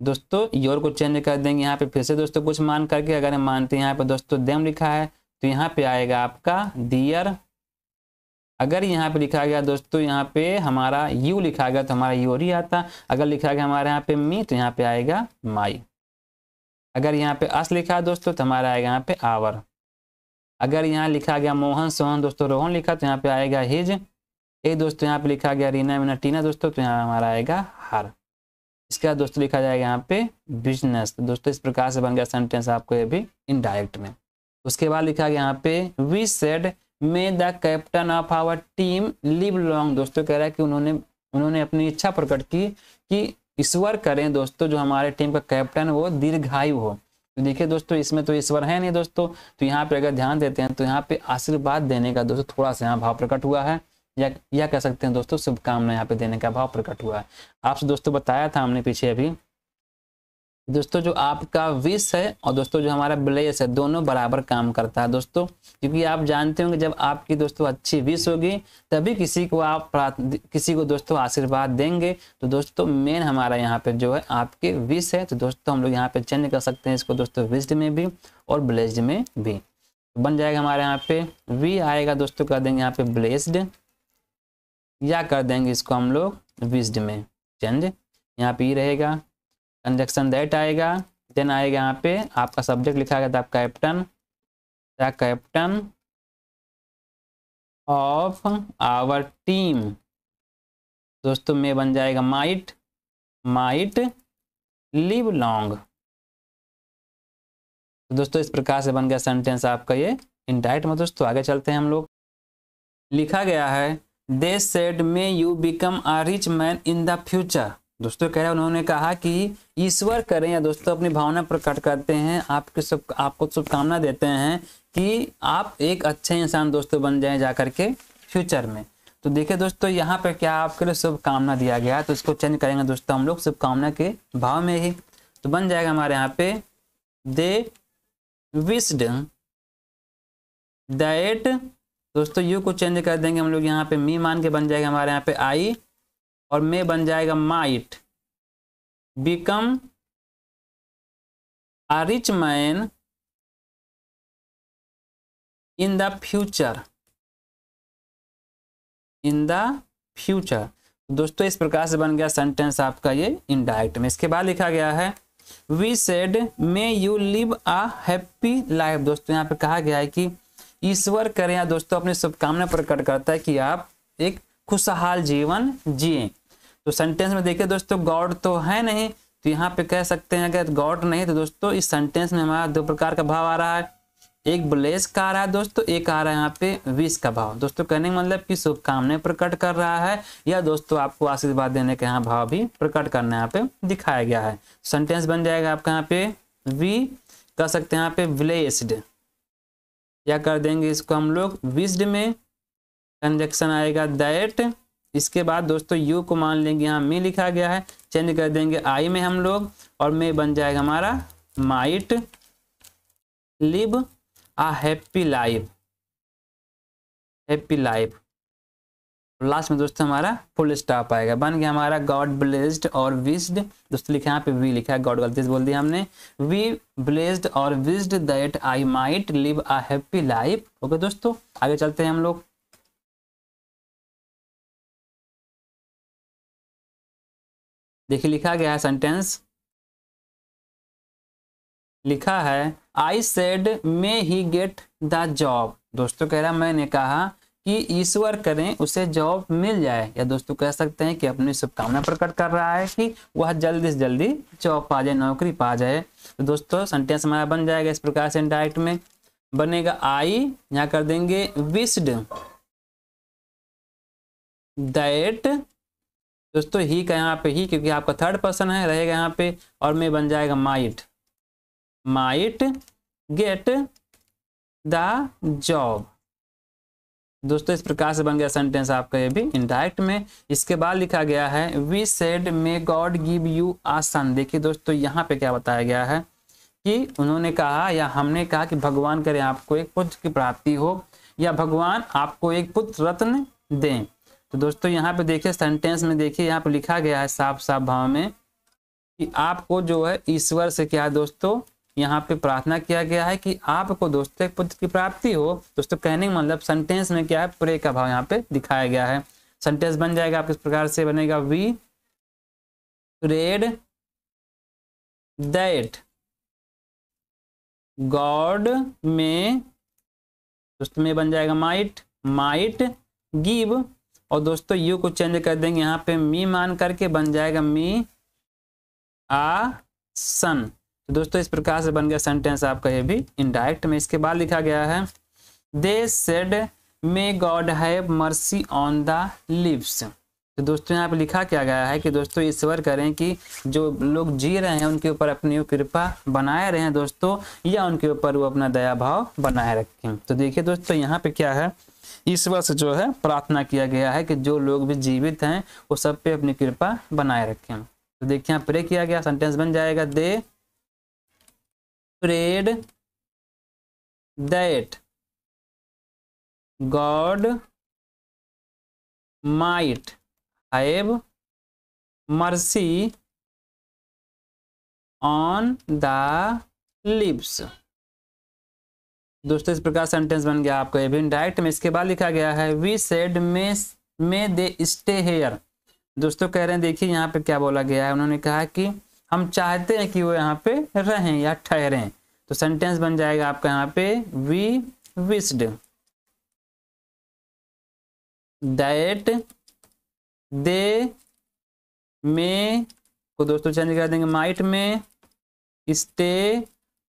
दोस्तों योर को चेंज कर देंगे यहाँ पे फिर से दोस्तों कुछ मान करके अगर हम मानते हैं यहाँ पे दोस्तों देम लिखा है तो यहाँ पे आएगा आपका दियर अगर यहाँ पे लिखा गया दोस्तों यहाँ पे हमारा यू लिखा गया तो हमारा योर ही आता अगर लिखा गया हमारे यहाँ पे मी तो यहाँ पे आएगा माई अगर यहाँ पे अस लिखा दोस्तों तो हमारा आएगा यहाँ पे आवर अगर यहाँ लिखा गया मोहन सोहन दोस्तों रोहन लिखा तो यहाँ पे आएगा हिज ए दोस्तों यहाँ पे लिखा गया रीना मीना टीना दोस्तों तो यहाँ हमारा आएगा हर बाद दोस्तों लिखा जाएगा यहाँ पे बिजनेस तो दोस्तों इस प्रकार से बन गया सेंटेंस आपको ये भी इनडायरेक्ट में उसके बाद लिखा गया यहाँ पे we said may the captain of our team live long दोस्तों कह रहा है कि उन्होंने उन्होंने अपनी इच्छा प्रकट की कि ईश्वर करें दोस्तों जो हमारे टीम का कैप्टन वो दीर्घायु हो तो देखिए दोस्तों इसमें तो ईश्वर है नहीं दोस्तों तो यहाँ पे अगर ध्यान देते हैं तो यहाँ पे आशीर्वाद देने का दोस्तों थोड़ा सा यहाँ भाव प्रकट हुआ है या या कह सकते हैं दोस्तों शुभकामना यहाँ पे देने का भाव प्रकट हुआ है आपसे दोस्तों बताया था हमने पीछे अभी दोस्तों जो आपका विष है और दोस्तों जो हमारा ब्लेस है दोनों बराबर काम करता है दोस्तों क्योंकि आप जानते होंगे जब आपकी दोस्तों अच्छी विष होगी तभी किसी को आप किसी को दोस्तों आशीर्वाद देंगे तो दोस्तों मेन हमारा यहाँ पे जो है आपके विष है तो दोस्तों हम लोग यहाँ पे चेंज कर सकते हैं इसको दोस्तों विस्ड में भी और ब्लेस्ड में भी तो बन जाएगा हमारे यहाँ पे वी आएगा दोस्तों कर देंगे यहाँ पे ब्लेस्ड या कर देंगे इसको हम लोग विस्ड में चेंज यहाँ पे ई रहेगा कंजक्शन दैट आएगा देन आएगा यहाँ पे आपका सब्जेक्ट लिखा गया था captain the captain of our team दोस्तों में बन जाएगा माइट माइट लिव लॉन्ग दोस्तों इस प्रकार से बन गया सेंटेंस आपका ये इंडाइट में दोस्तों आगे चलते हैं हम लोग लिखा गया है they said may you become a rich man in the future दोस्तों कह रहे उन्होंने कहा कि ईश्वर करें या दोस्तों अपनी भावना प्रकट करते हैं आपके सब आपको शुभकामना देते हैं कि आप एक अच्छे इंसान दोस्तों बन जाएं जा करके फ्यूचर में तो देखिए दोस्तों यहाँ पर क्या आपके लिए शुभकामना दिया गया तो इसको चेंज करेंगे दोस्तों हम लोग शुभकामना के भाव में ही तो बन जाएगा हमारे यहाँ पे दे विस्ड दैट दोस्तों यू को चेंज कर देंगे हम लोग यहाँ पे मी मान के बन जाएगा हमारे यहाँ पे आई और मे बन जाएगा might become a rich man in the future in the future दोस्तों इस प्रकार से बन गया सेंटेंस आपका ये इनडायरेक्ट में इसके बाद लिखा गया है we said may you live a happy life दोस्तों यहाँ पे कहा गया है कि ईश्वर करें या दोस्तों अपनी शुभकामना प्रकट करता है कि आप एक खुशहाल जीवन जिए तो सेंटेंस में देखिए दोस्तों गॉड तो है नहीं तो यहाँ पे कह सकते हैं अगर गॉड नहीं तो दोस्तों इस सेंटेंस में हमारा दो प्रकार का भाव आ रहा है एक ब्लेस का आ रहा है दोस्तों एक आ रहा है यहाँ पे विष का भाव दोस्तों कहने का मतलब कि शुभकामनाएं प्रकट कर रहा है या दोस्तों आपको आशीर्वाद देने का यहाँ भाव भी प्रकट करना यहाँ पे दिखाया गया है सेंटेंस बन जाएगा आपका यहाँ पे वी कह सकते हैं यहाँ पे ब्लेस्ड क्या कर देंगे इसको हम लोग विस्ड में कंजक्शन आएगा दैट इसके बाद दोस्तों यू को मान लेंगे यहाँ मी लिखा गया है चेंज कर देंगे आई में हम लोग और मे बन जाएगा हमारा might live a happy life happy life last में दोस्तों हमारा फुल स्टॉप आएगा बन गया हमारा गॉड ब्लेस्ड और विस्ड दोस्तों लिखा यहाँ पे वी लिखा है गॉड गलती से बोल दिया हमने वी ब्लेस्ड और wished that I might live a happy life okay दोस्तों आगे चलते हैं हम लोग देखिए लिखा गया है सेंटेंस लिखा है I said may he get the job दोस्तों कह रहा मैंने कहा कि ईश्वर करें उसे जॉब मिल जाए या दोस्तों कह सकते हैं कि अपनी शुभकामना प्रकट कर रहा है कि वह जल्दी से जल्दी जॉब पा जाए नौकरी पा जाए तो दोस्तों सेंटेंस हमारा बन जाएगा इस प्रकार से डायरेक्ट में बनेगा आई यहाँ कर देंगे विस्ड दैट दोस्तों ही का यहाँ पे ही क्योंकि आपका थर्ड पर्सन है रहेगा यहाँ पे और में बन जाएगा might might get the job दोस्तों इस प्रकार से बन गया सेंटेंस आपका ये भी इनडायरेक्ट में इसके बाद लिखा गया है we said may God give you a son देखिए दोस्तों यहाँ पे क्या बताया गया है कि उन्होंने कहा या हमने कहा कि भगवान करे आपको एक पुत्र की प्राप्ति हो या भगवान आपको एक पुत्र रत्न दें तो दोस्तों यहाँ पे देखिए सेंटेंस में देखिए यहाँ पे लिखा गया है साफ साफ भाव में कि आपको जो है ईश्वर से क्या दोस्तों यहाँ पे प्रार्थना किया गया है कि आपको दोस्तों पुत्र की प्राप्ति हो दोस्तों कहने का मतलब सेंटेंस में क्या है प्रे का भाव यहाँ पे दिखाया गया है सेंटेंस बन जाएगा आप किस प्रकार से बनेगा वी प्रेड दैट गॉड में दोस्तों में बन जाएगा माइट माइट गिव और दोस्तों यू को चेंज कर देंगे यहाँ पे मी मान करके बन जाएगा मी आ सन तो दोस्तों इस प्रकार से बन गया सेंटेंस आपका ये भी इनडायरेक्ट में इसके बाद लिखा गया है they said may God have mercy on the lips तो दोस्तों यहाँ पे लिखा क्या गया है कि दोस्तों ईश्वर करें कि जो लोग जी रहे हैं उनके ऊपर अपनी कृपा बनाए रहें दोस्तों या उनके ऊपर वो अपना दया भाव बनाए रखें तो देखिए दोस्तों यहाँ पे क्या है ईश्वर से जो है प्रार्थना किया गया है कि जो लोग भी जीवित हैं वो सब पे अपनी कृपा बनाए रखें तो देखिए यहाँ प्रे किया गया सेंटेंस बन जाएगा दे prayed that god might have mercy on the lips दोस्तों इस प्रकार सेंटेंस बन गया आपको ये भी डायरेक्ट में इसके बाद लिखा गया है we said may may they stay here दोस्तों कह रहे हैं देखिए यहाँ पे क्या बोला गया है उन्होंने कहा कि हम चाहते हैं कि वो यहाँ पे रहें या ठहरें तो सेंटेंस बन जाएगा आपका यहाँ पे वी विस्ड दैट दे में को दोस्तों चेंज कर देंगे माइट में स्टे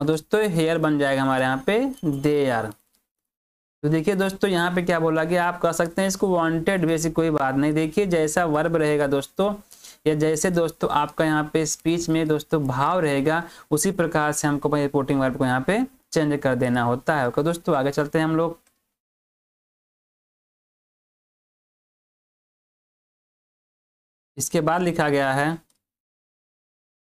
और दोस्तों हेयर बन जाएगा हमारे यहाँ पे दे आर तो देखिए दोस्तों यहाँ पे क्या बोला कि आप कह सकते हैं इसको वांटेड वैसी कोई बात नहीं देखिए जैसा वर्ब रहेगा दोस्तों या जैसे दोस्तों आपका यहाँ पे स्पीच में दोस्तों भाव रहेगा उसी प्रकार से हमको रिपोर्टिंग वर्ब को यहाँ पे चेंज कर देना होता है ओके तो दोस्तों आगे चलते हैं हम लोग इसके बाद लिखा गया है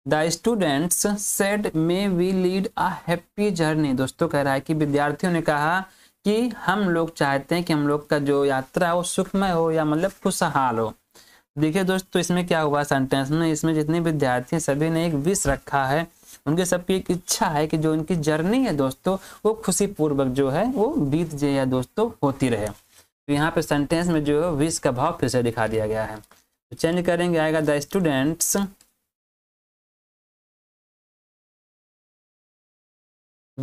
the students said may we lead a happy journey दोस्तों कह रहा है कि विद्यार्थियों ने कहा कि हम लोग चाहते हैं कि हम लोग का जो यात्रा हो सुखमय हो या मतलब खुशहाल हो देखिए दोस्तों तो इसमें क्या हुआ सेंटेंस में इसमें जितने विद्यार्थी हैं सभी ने एक विश रखा है उनके सबकी एक इच्छा है कि जो उनकी जर्नी है दोस्तों वो खुशी पूर्वक जो है वो बीत जाए या दोस्तों होती रहे तो यहाँ पे सेंटेंस में जो है विश का भाव फिर से दिखा दिया गया है तो चेंज करेंगे आएगा the students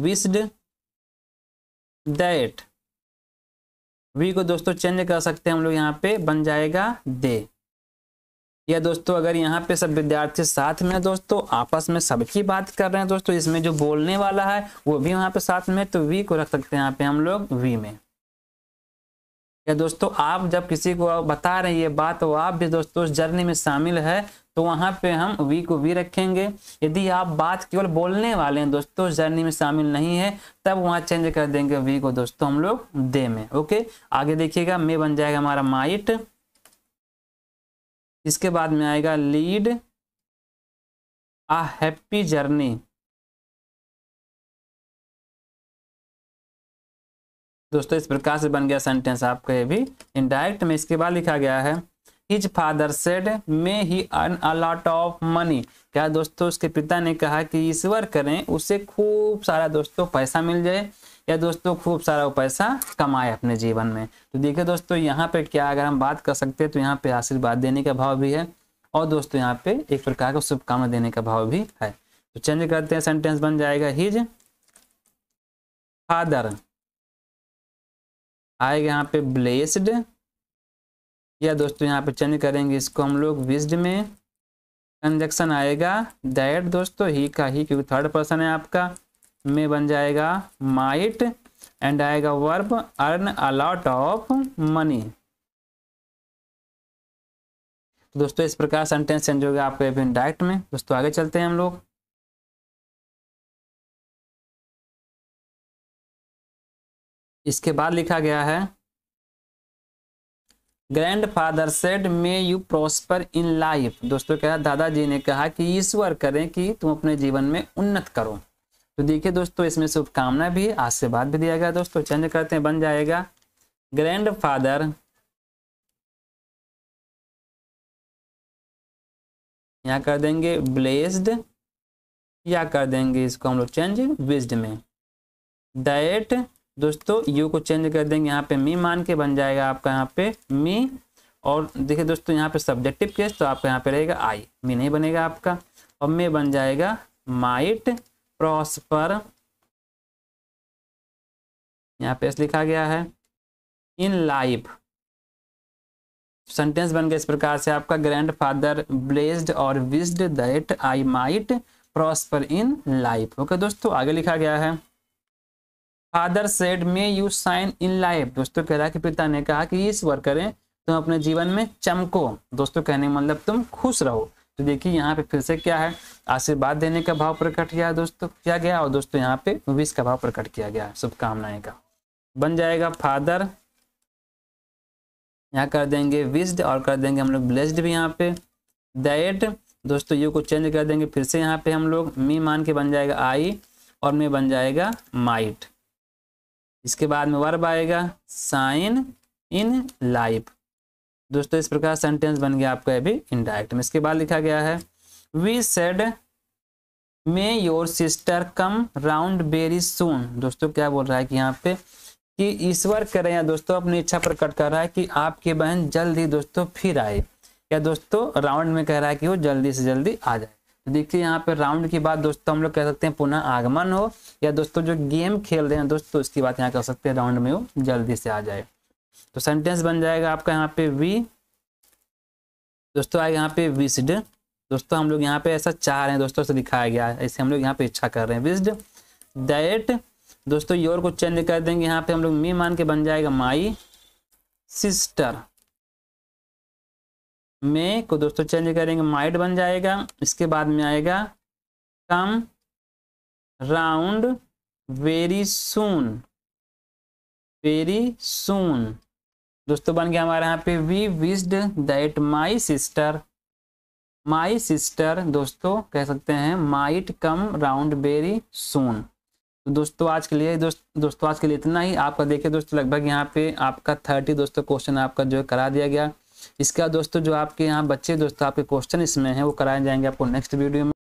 wished that we को दोस्तों चेंज कर सकते हैं हम लोग यहाँ पे बन जाएगा दे या दोस्तों अगर यहाँ पे सब विद्यार्थी साथ में दोस्तों आपस में सबकी बात कर रहे हैं दोस्तों इसमें जो बोलने वाला है वो भी वहाँ पे साथ में तो वी को रख सकते हैं यहाँ पे हम लोग वी में या दोस्तों आप जब किसी को बता रहे हैं ये बात तो आप भी दोस्तों जर्नी में शामिल है तो वहां पे हम वी को वी रखेंगे यदि आप बात केवल बोलने वाले हैं दोस्तों जर्नी में शामिल नहीं है तब वहाँ चेंज कर देंगे वी को दोस्तों हम लोग दे में ओके आगे देखिएगा मे बन जाएगा हमारा माइट इसके बाद में आएगा लीड आ हैप्पी जर्नी दोस्तों इस प्रकार से बन गया सेंटेंस आपको ये भी इनडायरेक्ट में इसके बाद लिखा गया है his father said may he earn a lot of money क्या दोस्तों उसके पिता ने कहा कि ईश्वर करें उसे खूब सारा दोस्तों पैसा मिल जाए या दोस्तों खूब सारा पैसा कमाए अपने जीवन में तो देखे दोस्तों यहाँ पे क्या अगर हम बात कर सकते हैं तो यहाँ पे आशीर्वाद देने का भाव भी है और दोस्तों यहाँ पे एक प्रकार का शुभकामना देने का भाव भी है तो चेंज करते हैं सेंटेंस बन जाएगा हिज फादर आएगा यहाँ पे ब्लेस्ड या दोस्तों यहाँ पे चेंज करेंगे इसको हम लोग विस्ड में कंजक्शन आएगा दैट दोस्तों ही का ही क्योंकि थर्ड पर्सन है आपका में बन जाएगा माइट एंड आएगा verb earn a lot of money तो दोस्तों इस प्रकार सेंटेंस चेंज हो गया आपके एफ डायरेक्ट में दोस्तों आगे चलते हैं हम लोग इसके बाद लिखा गया है grandfather said may you prosper in life दोस्तों क्या दादाजी ने कहा कि ईश्वर करें कि तुम अपने जीवन में उन्नत करो तो देखिए दोस्तों इसमें शुभकामना भी आशीर्वाद भी दिया गया दोस्तों चेंज करते हैं बन जाएगा ग्रैंड फादर यहाँ कर देंगे ब्लेस्ड या कर देंगे इसको हम लोग चेंज विज्ड में डाइट दोस्तों यू को चेंज कर देंगे यहाँ पे मी मान के बन जाएगा आपका यहाँ पे मी और देखिए दोस्तों यहाँ पे सब्जेक्टिव केस तो आपका यहाँ पे रहेगा आई मी नहीं बनेगा आपका और मे बन जाएगा माइट क्रॉस पर यहाँ पे लिखा गया है इन लाइफ सेंटेंस बन गया इस प्रकार से आपका ग्रैंड फादर ब्लेस्ड और wished that I might prosper in life okay दोस्तों आगे लिखा गया है father said may you shine in life दोस्तों कह रहा है कि पिता ने कहा कि इस वर्क करें तुम अपने जीवन में चमको दोस्तों कहने मतलब तुम खुश रहो तो देखिए यहाँ पे फिर से क्या है आशीर्वाद देने का भाव प्रकट किया दोस्तों किया गया और दोस्तों यहाँ पे विश का भाव प्रकट किया गया है शुभकामनाएं का बन जाएगा फादर यहाँ कर देंगे विस्ड और कर देंगे हम लोग ब्लेस्ड भी यहाँ पे दैट दोस्तों यू को चेंज कर देंगे फिर से यहाँ पे हम लोग मी मान के बन जाएगा आई और मे बन जाएगा माइट इसके बाद में वर्ब आएगा साइन इन लाइफ दोस्तों इस प्रकार सेंटेंस बन गया आपका अभी इनडायरेक्ट में इसके बाद लिखा गया है we said may your sister come round very soon दोस्तों क्या बोल रहा है कि यहाँ पे कि ईश्वर कह रहे हैं दोस्तों अपनी इच्छा प्रकट कर रहा है कि आपकी बहन जल्द ही दोस्तों फिर आए या दोस्तों राउंड में कह रहा है कि वो जल्दी से जल्दी आ जाए तो देखिए यहाँ पे राउंड की बात दोस्तों हम लोग कह सकते हैं पुनः आगमन हो या दोस्तों जो गेम खेल रहे हैं दोस्तों इसकी बात यहाँ कह सकते हैं राउंड में वो जल्दी से आ जाए तो सेंटेंस बन जाएगा आपका यहाँ पे वी दोस्तों आए यहाँ पे विस्ड दोस्तों हम लोग यहाँ पे ऐसा चाह रहे हैं दोस्तों से दिखाया गया है ऐसे हम लोग यहाँ पे इच्छा कर रहे हैं विस्ड दैट दोस्तों योर को चेंज कर देंगे यहाँ पे हम लोग मी मान के बन जाएगा माई सिस्टर मे को दोस्तों चेंज करेंगे माइट बन जाएगा इसके बाद में आएगा come round very soon very soon दोस्तों बन गया हमारे यहाँ पे we wished that my sister my sister दोस्तों कह सकते हैं might come round very soon तो दोस्तों आज के लिए दोस्त दोस्तों आज के लिए इतना ही आपका देखिए दोस्तों लगभग यहाँ पे आपका थर्टी दोस्तों क्वेश्चन आपका जो करा दिया गया इसका दोस्तों जो आपके यहाँ बच्चे दोस्तों आपके क्वेश्चन इसमें हैं वो कराए जाएंगे आपको नेक्स्ट वीडियो में